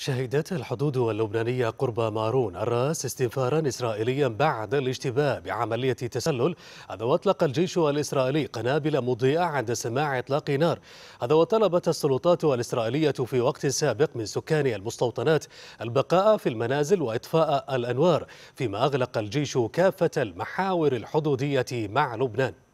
شهدت الحدود اللبنانية قرب مارون الرأس استنفارا إسرائيليا بعد الاشتباه بعملية تسلل هذا وأطلق الجيش الإسرائيلي قنابل مضيئة عند سماع إطلاق نار هذا وطلبت السلطات الإسرائيلية في وقت سابق من سكان المستوطنات البقاء في المنازل وإطفاء الأنوار فيما أغلق الجيش كافة المحاور الحدودية مع لبنان